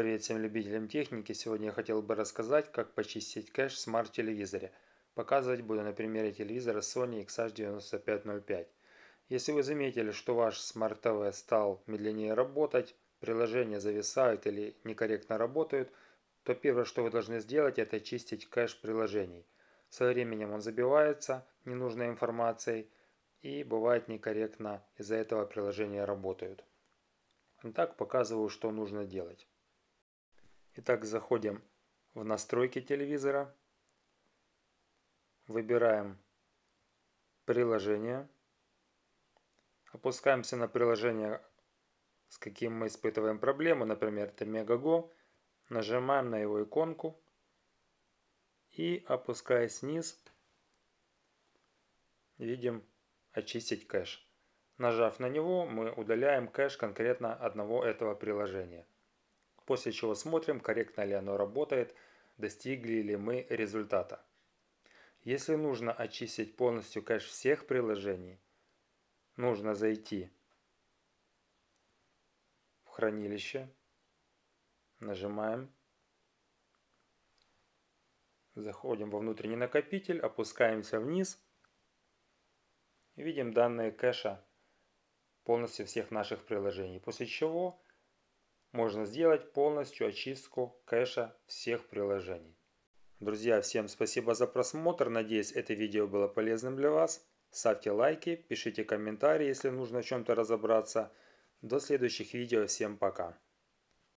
Привет всем любителям техники. Сегодня я хотел бы рассказать, как почистить кэш в смарт-телевизоре. Показывать буду на примере телевизора Sony XH9505. Если вы заметили, что ваш смарт-ТВ стал медленнее работать, приложения зависают или некорректно работают, то первое, что вы должны сделать, это чистить кэш приложений. Со временем он забивается ненужной информацией и бывает некорректно из-за этого приложения работают. Так показываю, что нужно делать. Итак, заходим в настройки телевизора, выбираем приложение, опускаемся на приложение, с каким мы испытываем проблему, например, это Мегаго, нажимаем на его иконку и опускаясь вниз, видим очистить кэш. Нажав на него, мы удаляем кэш конкретно одного этого приложения после чего смотрим, корректно ли оно работает, достигли ли мы результата. Если нужно очистить полностью кэш всех приложений, нужно зайти в хранилище, нажимаем, заходим во внутренний накопитель, опускаемся вниз, видим данные кэша полностью всех наших приложений, после чего можно сделать полностью очистку кэша всех приложений. Друзья, всем спасибо за просмотр. Надеюсь, это видео было полезным для вас. Ставьте лайки, пишите комментарии, если нужно в чем-то разобраться. До следующих видео. Всем пока.